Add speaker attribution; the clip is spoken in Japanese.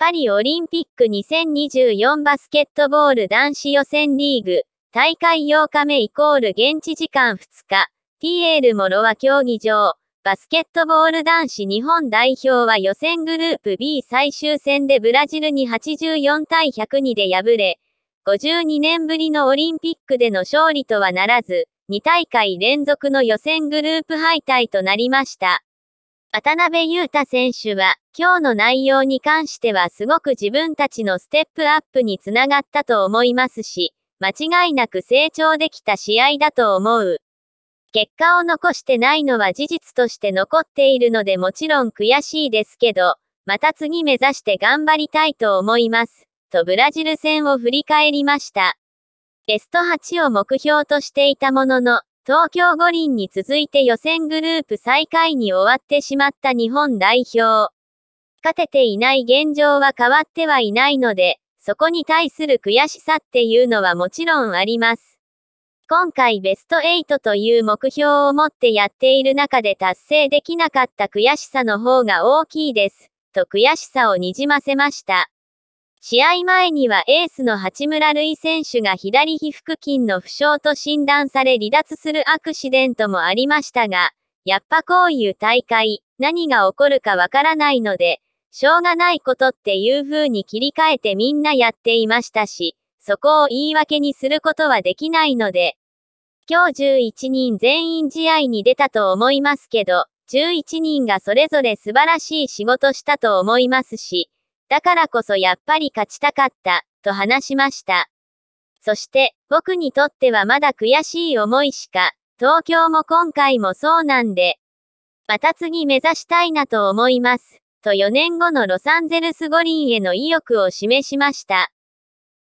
Speaker 1: パリオリンピック2024バスケットボール男子予選リーグ、大会8日目イコール現地時間2日、ピエール・モロは競技場、バスケットボール男子日本代表は予選グループ B 最終戦でブラジルに84対102で敗れ、52年ぶりのオリンピックでの勝利とはならず、2大会連続の予選グループ敗退となりました。渡辺裕太選手は、今日の内容に関してはすごく自分たちのステップアップにつながったと思いますし、間違いなく成長できた試合だと思う。結果を残してないのは事実として残っているのでもちろん悔しいですけど、また次目指して頑張りたいと思います、とブラジル戦を振り返りました。ベスト8を目標としていたものの、東京五輪に続いて予選グループ最下位に終わってしまった日本代表。勝てていない現状は変わってはいないので、そこに対する悔しさっていうのはもちろんあります。今回ベスト8という目標を持ってやっている中で達成できなかった悔しさの方が大きいです、と悔しさをにじませました。試合前にはエースの八村塁選手が左皮腹筋の負傷と診断され離脱するアクシデントもありましたが、やっぱこういう大会、何が起こるかわからないので、しょうがないことっていう風に切り替えてみんなやっていましたし、そこを言い訳にすることはできないので、今日11人全員試合に出たと思いますけど、11人がそれぞれ素晴らしい仕事したと思いますし、だからこそやっぱり勝ちたかった、と話しました。そして、僕にとってはまだ悔しい思いしか、東京も今回もそうなんで、また次目指したいなと思います。と4年後のロサンゼルス五輪への意欲を示しました。